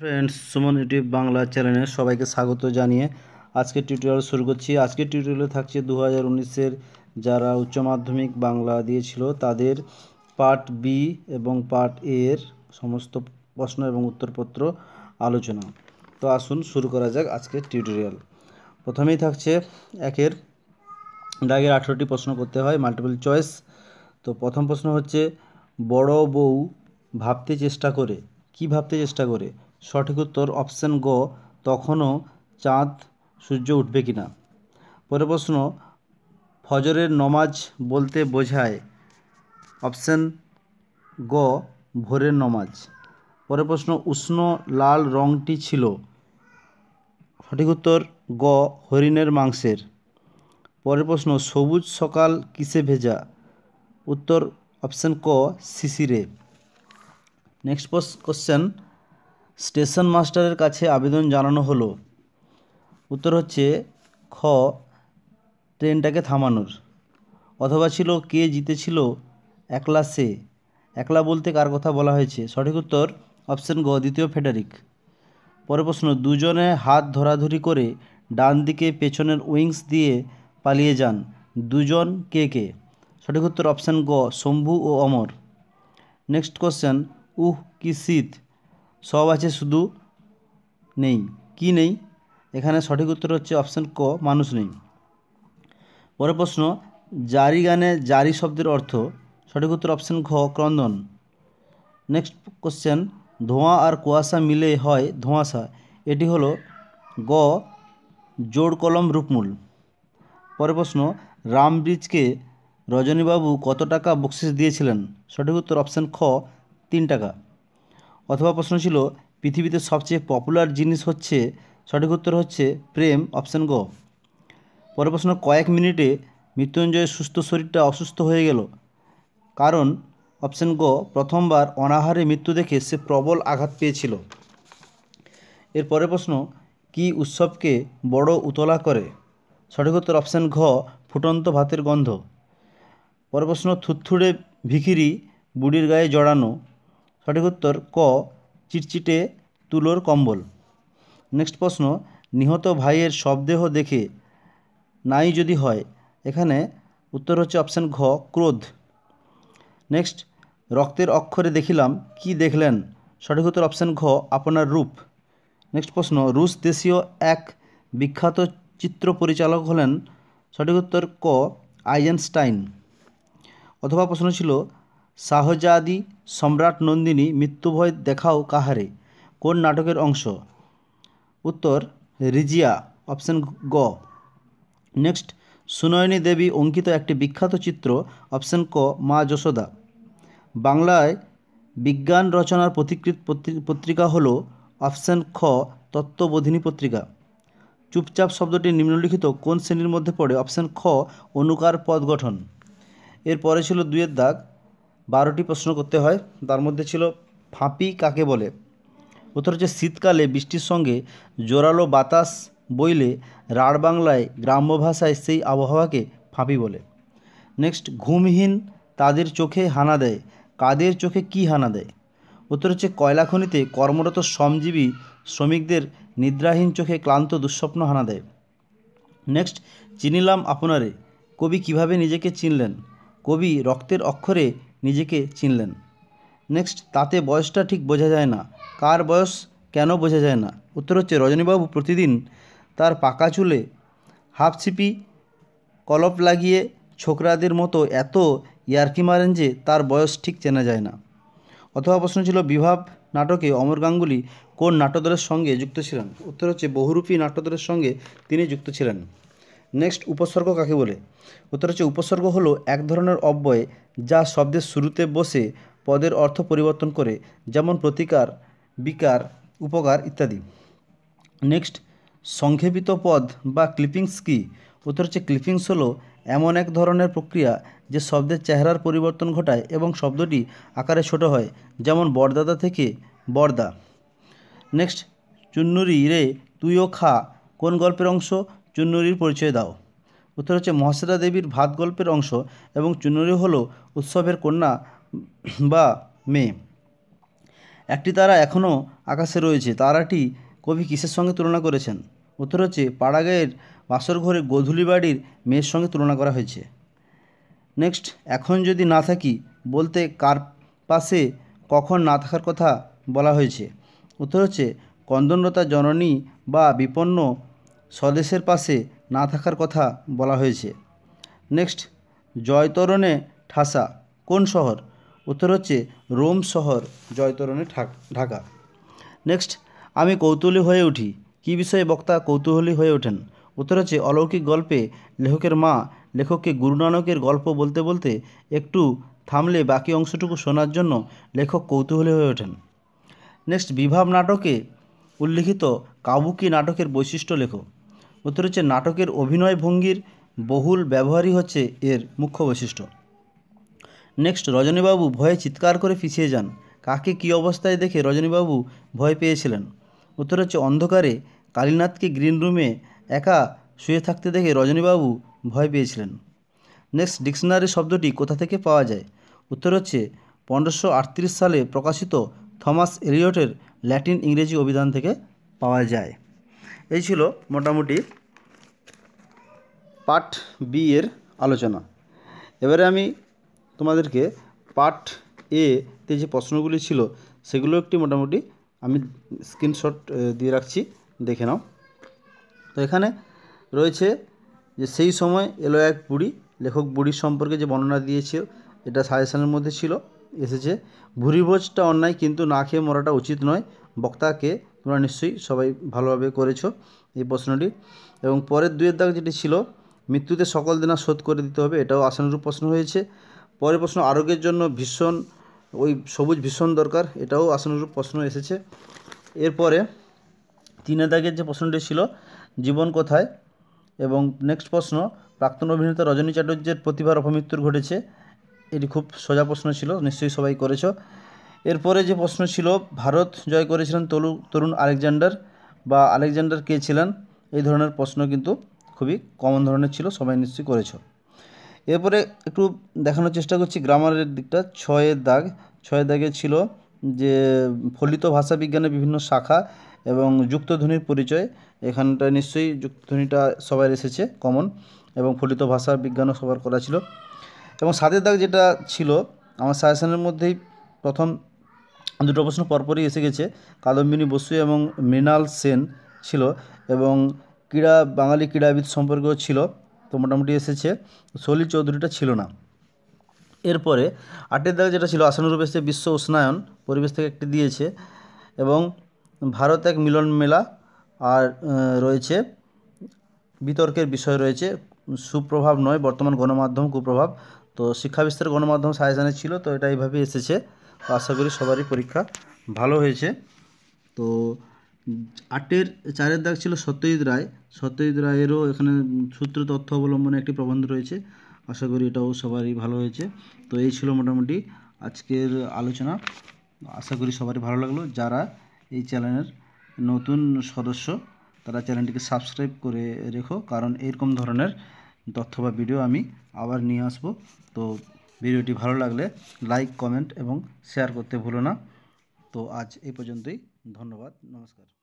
friends Suman YouTube Bangla চ্যানেলে সবাইকে স্বাগত জানিয়ে আজকে টিউটোরিয়াল শুরু করছি আজকে টিউটোরিয়ালে থাকছে দু হাজার যারা উচ্চ মাধ্যমিক বাংলা দিয়েছিল তাদের পার্ট বি এবং পার্ট এর সমস্ত প্রশ্ন এবং উত্তরপত্র আলোচনা তো আসুন শুরু করা যাক আজকের টিউটোরিয়াল প্রথমেই থাকছে একের দাগের আঠেরোটি প্রশ্ন করতে হয় মাল্টিপল চয়েস তো প্রথম প্রশ্ন হচ্ছে বড় বউ ভাবতে চেষ্টা করে কি ভাবতে চেষ্টা করে সঠিক উত্তর অপশান গ তখনও চাঁদ সূর্য উঠবে কি না পরের প্রশ্ন ফজরের নমাজ বলতে বোঝায় অপশান গ ভোরের নমাজ পরের প্রশ্ন উষ্ণ লাল রঙটি ছিল সঠিক উত্তর গ হরিণের মাংসের পরের প্রশ্ন সবুজ সকাল কিসে ভেজা উত্তর অপশান ক শিশিরে নেক্সট কোশ্চেন স্টেশন মাস্টারের কাছে আবেদন জানানো হলো উত্তর হচ্ছে খ ট্রেনটাকে থামানোর অথবা ছিল কে জিতেছিল একলা সে একলা বলতে কার কথা বলা হয়েছে সঠিক উত্তর অপশান গ দ্বিতীয় ফেডারিক পরের প্রশ্ন দুজনে হাত ধরাধরি করে ডান দিকে পেছনের উইংস দিয়ে পালিয়ে যান দুজন কে কে সঠিক উত্তর অপশান গ শম্ভু ও অমর নেক্সট কোশ্চেন উহ কি শীত সব আছে শুধু নেই কি নেই এখানে সঠিক উত্তর হচ্ছে অপশান ক মানুষ নেই পরের প্রশ্ন জারি গানে জারি শব্দের অর্থ সঠিক উত্তর অপশান ঘ ক্রন্দন নেক্সট কোশ্চেন ধোঁয়া আর কুয়াশা মিলে হয় ধোঁয়াশা এটি হলো গ জোড় কলম রূপমূল পরের প্রশ্ন রামব্রিজকে রজনীবাবু কত টাকা বকশিস দিয়েছিলেন সঠিক উত্তর অপশান খ তিন টাকা অথবা প্রশ্ন ছিল পৃথিবীতে সবচেয়ে পপুলার জিনিস হচ্ছে সঠিক উত্তর হচ্ছে প্রেম অপশান গ পরের প্রশ্ন কয়েক মিনিটে মৃত্যুঞ্জয়ের সুস্থ শরীরটা অসুস্থ হয়ে গেল কারণ অপশান গ প্রথমবার অনাহারে মৃত্যু দেখে সে প্রবল আঘাত পেয়েছিল এর পরের প্রশ্ন কি উৎসবকে বড় উতলা করে সঠিক উত্তর অপশান ঘ ফুটন্ত ভাতের গন্ধ পরের প্রশ্ন থুথুড়ে ভিখিরি বুড়ির গায়ে জড়ানো সঠিক উত্তর ক চিটচিটে তুলোর কম্বল নেক্সট প্রশ্ন নিহত ভাইয়ের শবদেহ দেখে নাই যদি হয় এখানে উত্তর হচ্ছে অপশান ঘ ক্রোধ নেক্সট রক্তের অক্ষরে দেখিলাম কি দেখলেন সঠিক উত্তর অপশান ঘ আপনার রূপ নেক্সট প্রশ্ন রুশ দেশীয় এক বিখ্যাত চিত্র পরিচালক হলেন সঠিক উত্তর ক আইজেনস্টাইন অথবা প্রশ্ন ছিল শাহজাদি সম্রাট নন্দিনী মৃত্যুভয় দেখাও কাহারে কোন নাটকের অংশ উত্তর রিজিয়া অপশন গ নেক্সট সুনয়নী দেবী অঙ্কিত একটি বিখ্যাত চিত্র অপশন ক মা যশোদা বাংলায় বিজ্ঞান রচনার প্রতিকৃত পত্রিকা হল অপশন খ তত্ত্ববোধিনী পত্রিকা চুপচাপ শব্দটি নিম্নলিখিত কোন শ্রেণীর মধ্যে পড়ে অপশন খ অনুকার পদ গঠন এরপরে ছিল দুয়ের দাগ বারোটি প্রশ্ন করতে হয় তার মধ্যে ছিল ফাঁপি কাকে বলে উত্তর হচ্ছে শীতকালে বৃষ্টির সঙ্গে জোরালো বাতাস বইলে রাঢ় বাংলায় গ্রাম্য ভাষায় সেই আবহাওয়াকে ফাঁপি বলে নেক্সট ঘুমহীন তাদের চোখে হানা দেয় কাদের চোখে কি হানা দেয় উত্তর হচ্ছে কয়লা খনিতে কর্মরত শ্রমজীবী শ্রমিকদের নিদ্রাহীন চোখে ক্লান্ত দুঃস্বপ্ন হানা দেয় নেক্সট চিনিলাম আপনারে কবি কিভাবে নিজেকে চিনলেন কবি রক্তের অক্ষরে নিজেকে চিনলেন নেক্সট তাতে বয়সটা ঠিক বোঝা যায় না কার বয়স কেন বোঝা যায় না উত্তর হচ্ছে রজনীবাবু প্রতিদিন তার পাকা চুলে হাফ ছিপি কলপ লাগিয়ে ছোকরাদের মতো এত ইয়ার্কি মারেন যে তার বয়স ঠিক চেনা যায় না অথবা প্রশ্ন ছিল বিভাব নাটকে অমর গাঙ্গুলি কোন নাট্যদলের সঙ্গে যুক্ত ছিলেন উত্তর হচ্ছে বহুরূপী নাট্যদলের সঙ্গে তিনি যুক্ত ছিলেন নেক্সট উপসর্গ কাকে বলে উত্তর হচ্ছে উপসর্গ হলো এক ধরনের অব্যয় যা শব্দের শুরুতে বসে পদের অর্থ পরিবর্তন করে যেমন প্রতিকার বিকার উপকার ইত্যাদি নেক্সট সংক্ষেপিত পদ বা ক্লিপিংস কী উত্তর হচ্ছে ক্লিপিংস হলো এমন এক ধরনের প্রক্রিয়া যে শব্দের চেহারার পরিবর্তন ঘটায় এবং শব্দটি আকারে ছোট হয় যেমন বরদাদা থেকে বরদা নেক্সট চুন্নুরি রে তুইও খা কোন গল্পের অংশ চুন্নুরির পরিচয় দাও উত্তর হচ্ছে মহাশ্বেতা দেবীর ভাত গল্পের অংশ এবং চুনরি হল উৎসবের কন্যা বা মেয়ে একটি তারা এখনও আকাশে রয়েছে তারাটি কবি কিসের সঙ্গে তুলনা করেছেন উত্তর হচ্ছে পাড়াগাঁয়ের বাসর ঘরে গোধূলি বাড়ির মেয়ের সঙ্গে তুলনা করা হয়েছে নেক্সট এখন যদি না থাকি বলতে কার পাশে কখন না থাকার কথা বলা হয়েছে উত্তর হচ্ছে কন্দনরতা জননী বা বিপন্ন স্বদেশের পাশে না থাকার কথা বলা হয়েছে নেক্সট জয়তরণে ঠাসা কোন শহর উত্তর হচ্ছে রোম শহর জয়তরণে ঢাকা নেক্সট আমি কৌতূহলী হয়ে উঠি কি বিষয়ে বক্তা কৌতূহলী হয়ে ওঠেন উত্তর হচ্ছে অলৌকিক গল্পে লেখকের মা লেখককে গুরু নানকের গল্প বলতে বলতে একটু থামলে বাকি অংশটুকু শোনার জন্য লেখক কৌতূহলী হয়ে ওঠেন নেক্সট বিভাব নাটকে উল্লিখিত কাবুকি নাটকের বৈশিষ্ট্য লেখক উত্তর হচ্ছে নাটকের অভিনয় ভঙ্গির বহুল ব্যবহারই হচ্ছে এর মুখ্য বৈশিষ্ট্য নেক্সট রজনীবাবু ভয়ে চিৎকার করে পিছিয়ে যান কাকে কী অবস্থায় দেখে রজনীবাবু ভয় পেয়েছিলেন উত্তর হচ্ছে অন্ধকারে কালীনাথকে গ্রিন রুমে একা শুয়ে থাকতে দেখে রজনীবাবু ভয় পেয়েছিলেন নেক্সট ডিকশনারি শব্দটি কোথা থেকে পাওয়া যায় উত্তর হচ্ছে পনেরোশো সালে প্রকাশিত থমাস এলিয়টের ল্যাটিন ইংরেজি অভিধান থেকে পাওয়া যায় এই ছিল মোটামুটি পার্ট বি এর আলোচনা এবারে আমি তোমাদেরকে পার্ট এ তে যে প্রশ্নগুলি ছিল সেগুলো একটি মোটামুটি আমি স্ক্রিনশট দিয়ে রাখছি দেখে নাও তো এখানে রয়েছে যে সেই সময় এলো এক বুড়ি লেখক বুড়ির সম্পর্কে যে বর্ণনা দিয়েছে এটা সাজেশনের মধ্যে ছিল এসেছে ভুরিভোজটা অন্যায় কিন্তু না খেয়ে মরাটা উচিত নয় বক্তাকে তোমরা নিশ্চয়ই সবাই ভালোভাবে করেছো এই প্রশ্নটি এবং পরের দুয়ের দাগ যেটি ছিল মৃত্যুতে সকল দিনা শোধ করে দিতে হবে এটাও আসানুরূপ প্রশ্ন হয়েছে পরের প্রশ্ন আরোগ্যের জন্য ভীষণ ওই সবুজ ভীষণ দরকার এটাও আসানুরূপ প্রশ্ন এসেছে এরপরে তিনের দাগের যে প্রশ্নটি ছিল জীবন কোথায় এবং নেক্সট প্রশ্ন প্রাক্তন অভিনেতা রজনী চাটুর্যের প্রতিভার অপমৃত্যুর ঘটেছে এটি খুব সোজা প্রশ্ন ছিল নিশ্চয়ই সবাই করেছো এরপরে যে প্রশ্ন ছিল ভারত জয় করেছিলেন তরু তরুণ আলেকজান্ডার বা আলেকজান্ডার কে ছিলেন এই ধরনের প্রশ্ন কিন্তু খুবই কমন ধরনের ছিল সবাই নিশ্চয়ই করেছ এরপরে একটু দেখানোর চেষ্টা করছি গ্রামারের দিকটা ছয়ের দাগ ছয়ের দাগে ছিল যে ফলিত ভাষা বিজ্ঞানের বিভিন্ন শাখা এবং যুক্তধ্বনির পরিচয় এখানটা নিশ্চয়ই যুক্তধ্বনিটা সবাই এসেছে কমন এবং ফলিত ভাষা বিজ্ঞানও সবার করা ছিল এবং সাতের দাগ যেটা ছিল আমার সাজেশনের মধ্যেই প্রথম দুটো প্রশ্ন পরপরই এসে গেছে কাদম্বিনী বসু এবং মৃণাল সেন ছিল এবং ক্রীড়া বাঙালি ক্রীড়াবিদ সম্পর্কেও ছিল তো মোটামুটি এসেছে সলি চৌধুরীটা ছিল না এরপরে আটের দাগে যেটা ছিল আসানুরূপ এসে বিশ্ব উষ্ণায়ন পরিবেশ থেকে একটি দিয়েছে এবং ভারত এক মিলন মেলা আর রয়েছে বিতর্কের বিষয় রয়েছে সুপ্রভাব নয় বর্তমান গণমাধ্যম কুপ্রভাব তো শিক্ষা বিস্তার গণমাধ্যম সাহেজানে ছিল তো এটা এইভাবেই এসেছে তো আশা করি সবারই পরীক্ষা ভালো হয়েছে তো আটের চারের দাগ ছিল সত্যজিৎ রায় সত্যজিৎ রায়েরও এখানে সূত্র তথ্য অবলম্বনে একটি প্রবন্ধ রয়েছে আশা করি এটাও সবারই ভালো হয়েছে তো এই ছিল মোটামুটি আজকের আলোচনা আশা করি সবারই ভালো লাগলো যারা এই চ্যানেলের নতুন সদস্য তারা চ্যানেলটিকে সাবস্ক্রাইব করে রেখো কারণ এরকম ধরনের তথ্য বা ভিডিও আমি আবার নিয়ে আসবো তো ভিডিওটি ভালো লাগলে লাইক কমেন্ট এবং শেয়ার করতে ভুলো না তো আজ এই পর্যন্তই ধন্যবাদ নমস্কার